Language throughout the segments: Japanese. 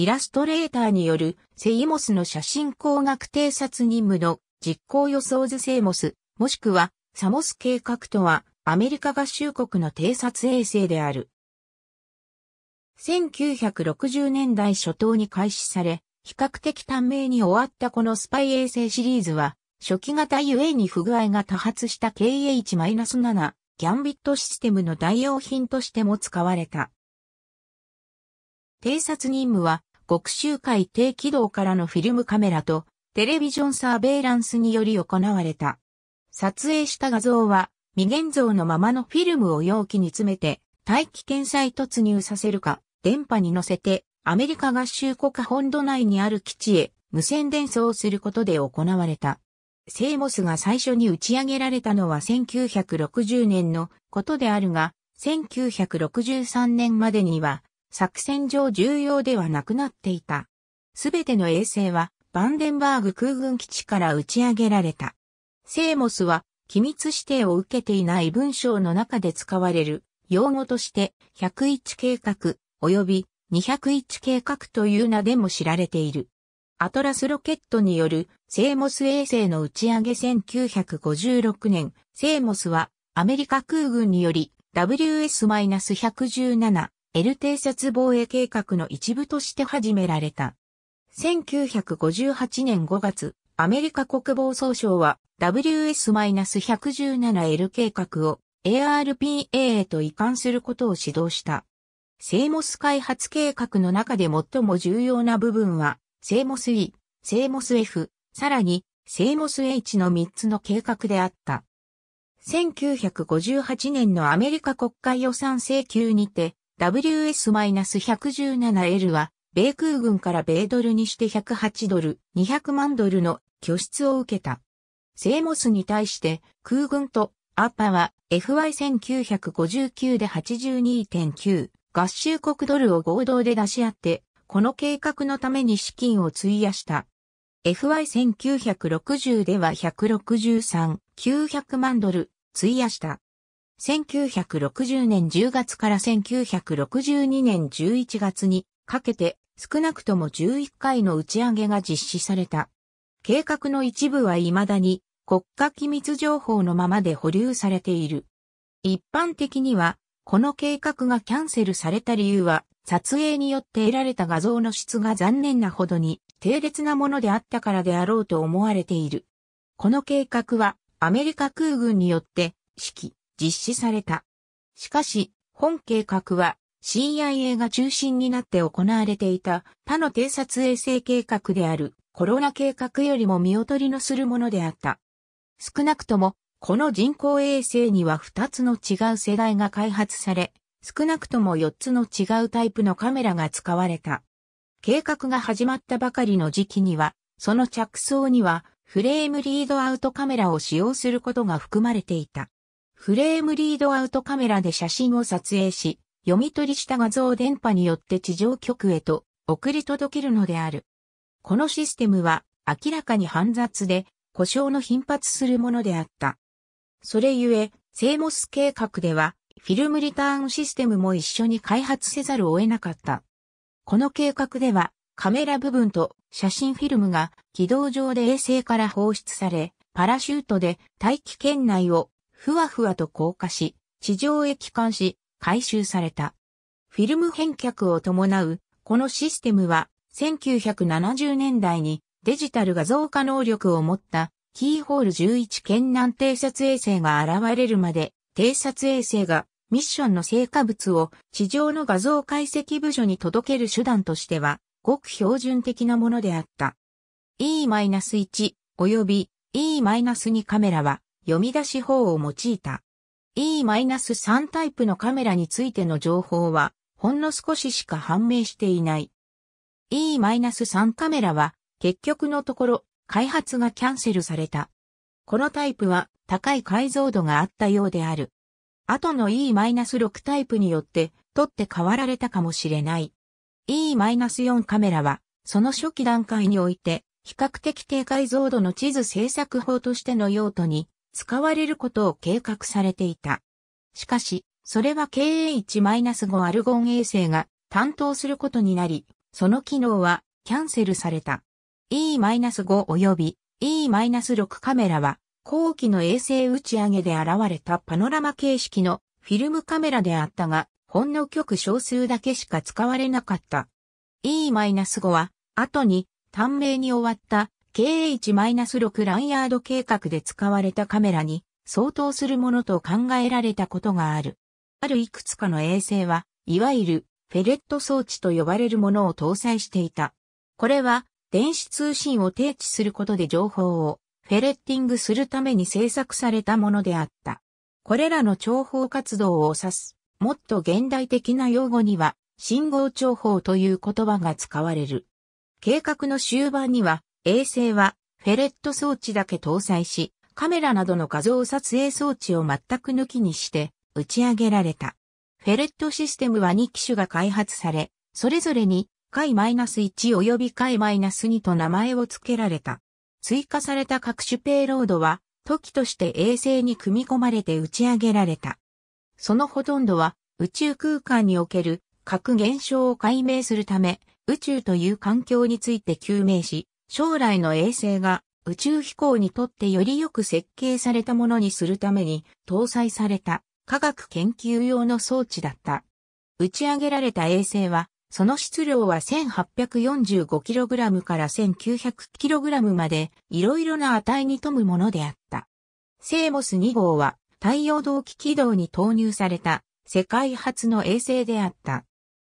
イラストレーターによるセイモスの写真工学偵察任務の実行予想図セイモス、もしくはサモス計画とはアメリカ合衆国の偵察衛星である。1960年代初頭に開始され、比較的短命に終わったこのスパイ衛星シリーズは、初期型ゆえに不具合が多発した KH-7 ギャンビットシステムの代用品としても使われた。偵察任務は極周回低軌道からのフィルムカメラとテレビジョンサーベイランスにより行われた。撮影した画像は未現像のままのフィルムを容器に詰めて大気圏再突入させるか電波に乗せてアメリカ合衆国本土内にある基地へ無線伝送することで行われた。セイモスが最初に打ち上げられたのは1960年のことであるが、1963年までには作戦上重要ではなくなっていた。すべての衛星はバンデンバーグ空軍基地から打ち上げられた。セーモスは機密指定を受けていない文章の中で使われる用語として101計画及び201計画という名でも知られている。アトラスロケットによるセーモス衛星の打ち上げ1956年、セーモスはアメリカ空軍により WS-117 L 偵察防衛計画の一部として始められた。1958年5月、アメリカ国防総省は WS-117L 計画を ARPA へと移管することを指導した。セイモス開発計画の中で最も重要な部分は、セイモス E、セイモス F、さらにセイモス H の3つの計画であった。1958年のアメリカ国会予算請求にて、WS-117L は、米空軍から米ドルにして108ドル、200万ドルの拠出を受けた。セーモスに対して空軍とアッパは FY1959 で82.9合衆国ドルを合同で出し合って、この計画のために資金を費やした。FY1960 では163、900万ドル費やした。1960年10月から1962年11月にかけて少なくとも11回の打ち上げが実施された。計画の一部は未だに国家機密情報のままで保留されている。一般的には、この計画がキャンセルされた理由は、撮影によって得られた画像の質が残念なほどに低劣なものであったからであろうと思われている。この計画はアメリカ空軍によって指揮、実施された。しかし、本計画は CIA が中心になって行われていた他の偵察衛星計画であるコロナ計画よりも見劣りのするものであった。少なくとも、この人工衛星には2つの違う世代が開発され、少なくとも4つの違うタイプのカメラが使われた。計画が始まったばかりの時期には、その着想にはフレームリードアウトカメラを使用することが含まれていた。フレームリードアウトカメラで写真を撮影し、読み取りした画像電波によって地上局へと送り届けるのである。このシステムは明らかに煩雑で故障の頻発するものであった。それゆえ、セイモス計画ではフィルムリターンシステムも一緒に開発せざるを得なかった。この計画ではカメラ部分と写真フィルムが軌道上で衛星から放出され、パラシュートで大気圏内をふわふわと降下し、地上へ帰還し、回収された。フィルム返却を伴う、このシステムは、1970年代にデジタル画像化能力を持ったキーホール11県南偵察衛星が現れるまで、偵察衛星がミッションの成果物を地上の画像解析部署に届ける手段としては、ごく標準的なものであった。E-1 及び E-2 カメラは読み出し法を用いた。E-3 タイプのカメラについての情報は、ほんの少ししか判明していない。E-3 カメラは、結局のところ、開発がキャンセルされた。このタイプは、高い解像度があったようである。後の E-6 タイプによって、取って代わられたかもしれない。E-4 カメラは、その初期段階において、比較的低解像度の地図制作法としての用途に使われることを計画されていた。しかし、それは KH-5 アルゴン衛星が担当することになり、その機能はキャンセルされた。E-5 及び E-6 カメラは後期の衛星打ち上げで現れたパノラマ形式のフィルムカメラであったが、ほんの極少数だけしか使われなかった。E-5 は後に短命に終わった KH-6 ランヤード計画で使われたカメラに相当するものと考えられたことがある。あるいくつかの衛星は、いわゆるフェレット装置と呼ばれるものを搭載していた。これは、電子通信を定置することで情報をフェレッティングするために制作されたものであった。これらの情報活動を指す、もっと現代的な用語には、信号情報という言葉が使われる。計画の終盤には、衛星はフェレット装置だけ搭載し、カメラなどの画像撮影装置を全く抜きにして打ち上げられた。フェレットシステムは2機種が開発され、それぞれに回 -1 及び回 -2 と名前を付けられた。追加された各種ペイロードは、時として衛星に組み込まれて打ち上げられた。そのほとんどは宇宙空間における核現象を解明するため、宇宙という環境について究明し、将来の衛星が宇宙飛行にとってよりよく設計されたものにするために搭載された科学研究用の装置だった。打ち上げられた衛星は、その質量は 1845kg から 1900kg までいろいろな値に富むものであった。セーモス2号は太陽同期軌道に投入された世界初の衛星であった。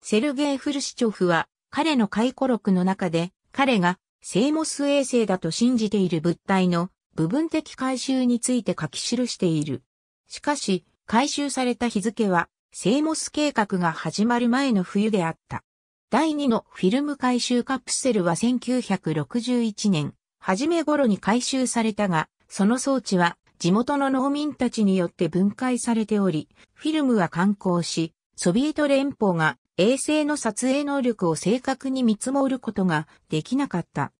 セルゲイ・フルシチョフは彼の回顧録の中で彼がセイモス衛星だと信じている物体の部分的回収について書き記している。しかし、回収された日付は、セイモス計画が始まる前の冬であった。第2のフィルム回収カプセルは1961年、初め頃に回収されたが、その装置は地元の農民たちによって分解されており、フィルムは観光し、ソビエト連邦が衛星の撮影能力を正確に見積もることができなかった。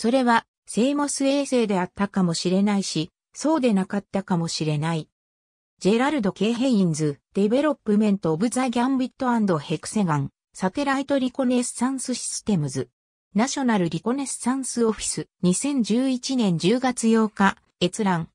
それは、セイモス衛星であったかもしれないし、そうでなかったかもしれない。ジェラルド・ケイ・ヘインズ、デベロップメント・オブ・ザ・ギャンビットヘクセガン、サテライト・リコネッサンス・システムズ、ナショナル・リコネッサンス・オフィス、2011年10月8日、閲覧。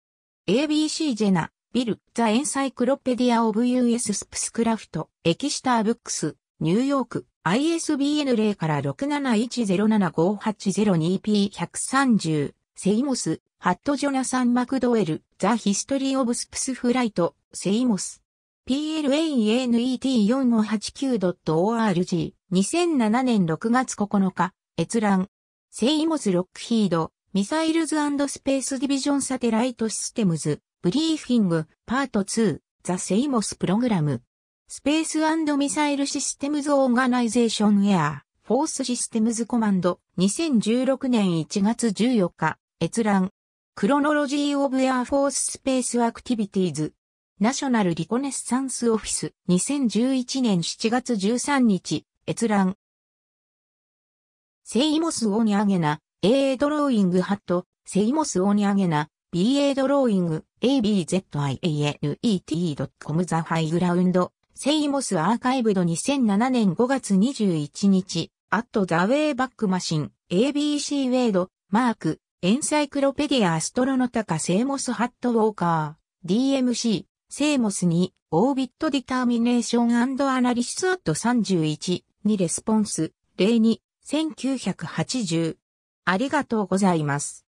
ABC ジェナ、ビル、ザ・エンサイクロペディア・オブ・ u エスプスクラフト、エキシター・ブックス、ニューヨーク。ISBN 0から 671075802P130、セイモス、ハット・ジョナサン・マクドエル、ザ・ヒストリー・オブ・スプス・フライト、セイモス。planet4589.org、2007年6月9日、閲覧。セイモス・ロックヒード、ミサイルズスペース・ディビジョン・サテライト・システムズ、ブリーフィング、パート2、ザ・セイモス・プログラム。スペースミサイルシステムズオーガナイゼーションエアー、フォースシステムズコマンド、2016年1月14日、閲覧。クロノロジー・オブ・エアフォース・スペース・アクティビティーズ。ナショナル・リコネッサンス・オフィス、2011年7月13日、閲覧。セイモス・オニアゲナ、AA ドローイング・ハット、セイモス・オニアゲナ、BA ドローイング、ABZIANET.com ザ・ハイグラウンド。セイモスアーカイブド2007年5月21日、アット・ザ・ウェイ・バック・マシン、ABC・ ウェイド、マーク、エンサイクロペディア・アストロノタカ・セイモス・ハット・ウォーカー、DMC、セイモスに、オービット・ディターミネーションアナリシス・アット31、にレスポンス、例に、1980。ありがとうございます。